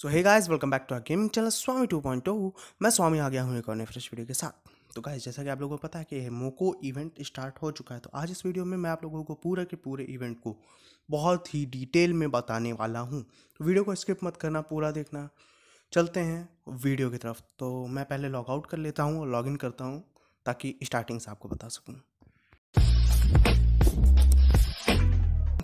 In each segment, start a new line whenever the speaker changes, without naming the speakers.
so hey guys welcome back to our gaming channel Swami 2.0 मैं स्वामी आ गया हूँ एक और फ्रेश वीडियो के साथ तो गाइस जैसा कि आप लोगों को पता है कि मोको इवेंट स्टार्ट हो चुका है तो आज इस वीडियो में मैं आप लोगों को पूरे के पूरे इवेंट को बहुत ही डिटेल में बताने वाला हूँ तो वीडियो को स्किप मत करना पूरा देखना चलते हैं वीडियो की तरफ तो मैं पहले लॉगआउट कर लेता हूँ और इन करता हूँ ताकि स्टार्टिंग से आपको बता सकूँ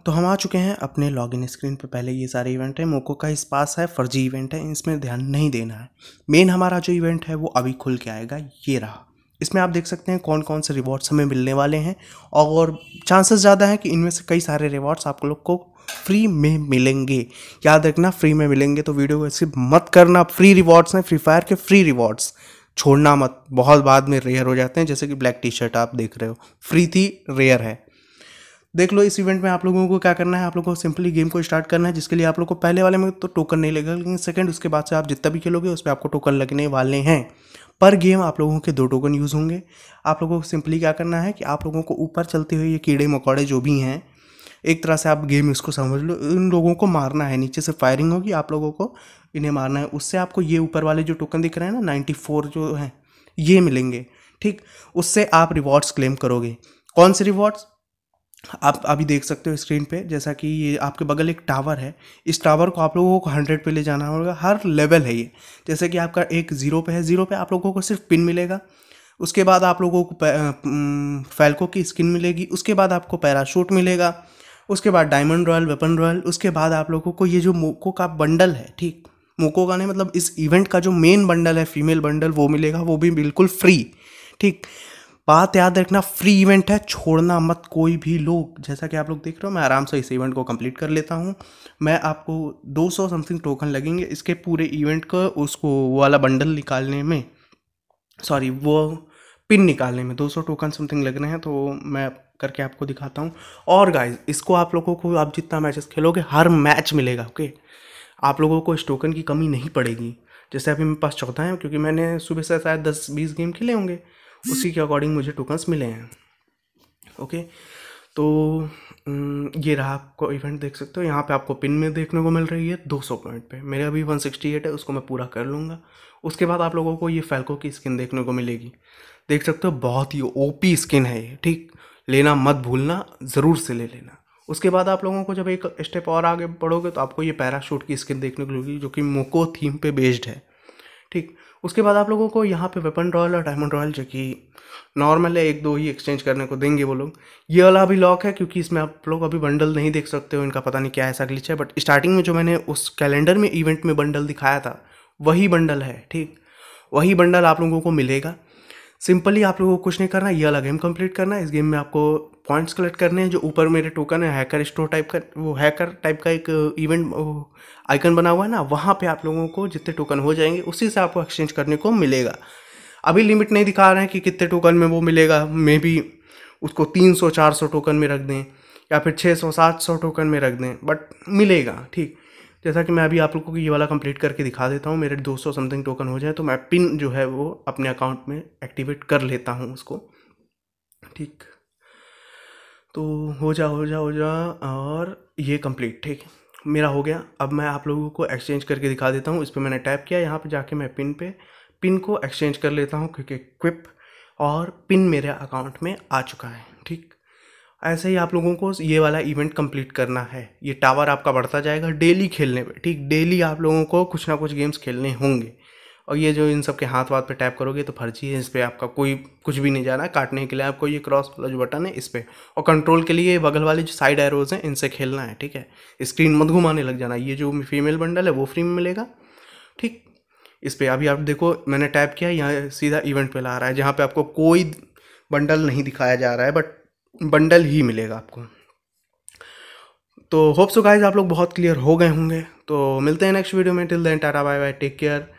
तो हम आ चुके हैं अपने लॉगिन स्क्रीन पर पहले ये सारे इवेंट हैं मोको का इस पास है फर्जी इवेंट है इसमें ध्यान नहीं देना है मेन हमारा जो इवेंट है वो अभी खुल के आएगा ये रहा इसमें आप देख सकते हैं कौन कौन से रिवॉर्ड्स हमें मिलने वाले हैं और चांसेस ज़्यादा हैं कि इनमें से कई सारे रिवॉर्ड्स आप लोग को फ्री में मिलेंगे याद रखना फ्री में मिलेंगे तो वीडियो को ऐसे मत करना फ्री रिवॉर्ड्स हैं फ्री फायर के फ्री रिवॉर्ड्स छोड़ना मत बहुत बाद में रेयर हो जाते हैं जैसे कि ब्लैक टी शर्ट आप देख रहे हो फ्री थी रेयर है देख लो इस इवेंट में आप लोगों को क्या करना है आप लोगों को सिंपली गेम को स्टार्ट करना है जिसके लिए आप लोग को पहले वाले में तो टोकन नहीं लगेगा लेकिन सेकंड उसके बाद से आप जितना भी खेलोगे उस पर आपको टोकन लगने वाले हैं पर गेम आप लोगों के दो टोकन यूज़ होंगे आप लोगों को सिंपली क्या करना है कि आप लोगों को ऊपर चलते हुए ये कीड़े मकौड़े जो भी हैं एक तरह से आप गेम इसको समझ लो इन लोगों को मारना है नीचे से फायरिंग होगी आप लोगों को इन्हें मारना है उससे आपको ये ऊपर वाले जो टोकन दिख रहे हैं ना नाइन्टी फोर जो हैं ये मिलेंगे ठीक उससे आप रिवॉर्ड्स क्लेम करोगे कौन से रिवॉर्ड्स आप अभी देख सकते हो स्क्रीन पे जैसा कि ये आपके बगल एक टावर है इस टावर को आप लोगों को हंड्रेड पे ले जाना होगा हर लेवल है ये जैसे कि आपका एक ज़ीरो पे है ज़ीरो पे आप लोगों को सिर्फ पिन मिलेगा उसके बाद आप लोगों को फैल्को की स्किन मिलेगी उसके बाद आपको पैराशूट मिलेगा उसके बाद डायमंड रॉयल वेपन रॉयल उसके बाद आप लोगों को ये जो मोको का बंडल है ठीक मोको का नहीं मतलब इस इवेंट का जो मेन बंडल है फीमेल बंडल वो मिलेगा वो भी बिल्कुल फ्री ठीक बात याद रखना फ्री इवेंट है छोड़ना मत कोई भी लोग जैसा कि आप लोग देख रहे हो मैं आराम से इस इवेंट को कंप्लीट कर लेता हूँ मैं आपको 200 समथिंग टोकन लगेंगे इसके पूरे इवेंट का उसको वो वाला बंडल निकालने में सॉरी वो पिन निकालने में 200 टोकन समथिंग लग रहे हैं तो मैं करके आपको दिखाता हूँ और गाइज इसको आप लोगों को आप जितना मैचेस खेलोगे हर मैच मिलेगा ओके आप लोगों को इस टोकन की कमी नहीं पड़ेगी जैसे अभी मेरे पास चौथा है क्योंकि मैंने सुबह से शायद दस बीस गेम खेले होंगे उसी के अकॉर्डिंग मुझे टोकन्स मिले हैं ओके तो ये रहा आपको इवेंट देख सकते हो यहाँ पे आपको पिन में देखने को मिल रही है 200 पॉइंट पे मेरे अभी 168 है उसको मैं पूरा कर लूँगा उसके बाद आप लोगों को ये फैल्को की स्किन देखने को मिलेगी देख सकते हो बहुत ही ओपी स्किन है ये ठीक लेना मत भूलना ज़रूर से ले लेना उसके बाद आप लोगों को जब एक स्टेप और आगे बढ़ोगे तो आपको ये पैराशूट की स्किन देखने को मिलेगी जो कि मोको थीम पे बेस्ड है ठीक उसके बाद आप लोगों को यहाँ पे वेपन रॉयल और डायमंड रॉयल जो कि नॉर्मल है एक दो ही एक्सचेंज करने को देंगे वो लोग ये वाला अभी लॉक है क्योंकि इसमें आप लोग अभी बंडल नहीं देख सकते हो इनका पता नहीं क्या ऐसा ग्लिच है बट स्टार्टिंग में जो मैंने उस कैलेंडर में इवेंट में बंडल दिखाया था वही बंडल है ठीक वही बंडल आप लोगों को मिलेगा सिंपली आप लोगों को कुछ नहीं करना ये वाला गेम कंप्लीट करना है इस गेम में आपको पॉइंट्स कलेक्ट करने हैं जो ऊपर मेरे टोकन है हैकर स्टोर टाइप का वो हैकर टाइप का एक इवेंट uh, आइकन uh, बना हुआ है ना वहाँ पे आप लोगों को जितने टोकन हो जाएंगे उसी से आपको एक्सचेंज करने को मिलेगा अभी लिमिट नहीं दिखा रहे हैं कि कितने टोकन में वो मिलेगा मे बी उसको तीन सौ चार सौ टोकन में रख दें या फिर छः सौ सात सौ टोकन में रख दें बट मिलेगा ठीक जैसा कि मैं अभी आप लोगों को ये वाला कंप्लीट करके दिखा देता हूँ मेरे 200 समथिंग टोकन हो जाए तो मैं पिन जो है वो अपने अकाउंट में एक्टिवेट कर लेता हूँ उसको ठीक तो हो जा हो जा हो जा और ये कंप्लीट ठीक है मेरा हो गया अब मैं आप लोगों को एक्सचेंज करके दिखा देता हूँ इस पर मैंने टैप किया यहाँ पर जाके मैं पिन पे पिन को एक्सचेंज कर लेता हूँ क्योंकि क्विप और पिन मेरे अकाउंट में आ चुका है ठीक ऐसे ही आप लोगों को ये वाला इवेंट कंप्लीट करना है ये टावर आपका बढ़ता जाएगा डेली खेलने पे ठीक डेली आप लोगों को कुछ ना कुछ गेम्स खेलने होंगे और ये जो इन सब के हाथ वाथ पे टैप करोगे तो फर्जी है इस पर आपका कोई कुछ भी नहीं जा रहा है काटने के लिए आपको ये क्रॉस वाला जो बटन है इस पर और कंट्रोल के लिए बगल वाले जो साइड एरोज हैं इनसे खेलना है ठीक है स्क्रीन मत घुमाने लग जाना ये जो फीमेल बंडल है वो फ्री में मिलेगा ठीक इस पर अभी आप देखो मैंने टैप किया यहाँ सीधा इवेंट पे ला रहा है जहाँ पे आपको कोई बंडल नहीं दिखाया जा रहा है बट बंडल ही मिलेगा आपको तो होप सो गाइज आप लोग बहुत क्लियर हो गए होंगे तो मिलते हैं नेक्स्ट वीडियो में till then tata bye bye take care